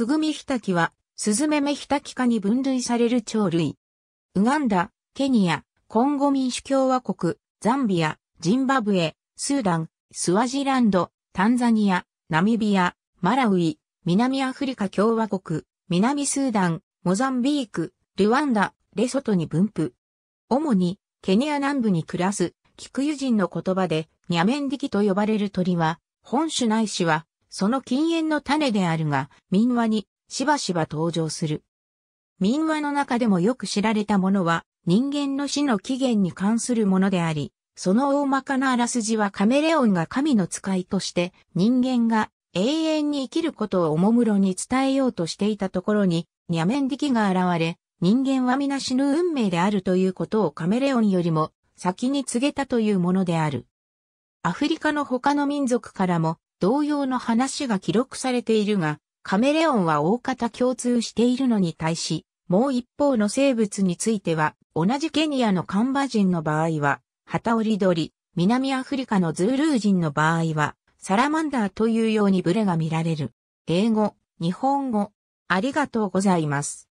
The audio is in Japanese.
スグミヒタキは、スズメメヒタキ科に分類される鳥類。ウガンダ、ケニア、コンゴ民主共和国、ザンビア、ジンバブエ、スーダン、スワジランド、タンザニア、ナミビア、マラウイ、南アフリカ共和国、南スーダン、モザンビーク、ルワンダ、レソトに分布。主に、ケニア南部に暮らす、キクユ人の言葉で、ニャメンディキと呼ばれる鳥は、本種ないしは、その禁煙の種であるが、民話にしばしば登場する。民話の中でもよく知られたものは、人間の死の起源に関するものであり、その大まかなあらすじはカメレオンが神の使いとして人間が永遠に生きることをおもむろに伝えようとしていたところに、ニャメンディキが現れ、人間は皆死ぬ運命であるということをカメレオンよりも先に告げたというものである。アフリカの他の民族からも同様の話が記録されているが、カメレオンは大方共通しているのに対し、もう一方の生物については、同じケニアのカンバ人の場合は、ハタオリドリ、南アフリカのズールー人の場合は、サラマンダーというようにブレが見られる。英語、日本語、ありがとうございます。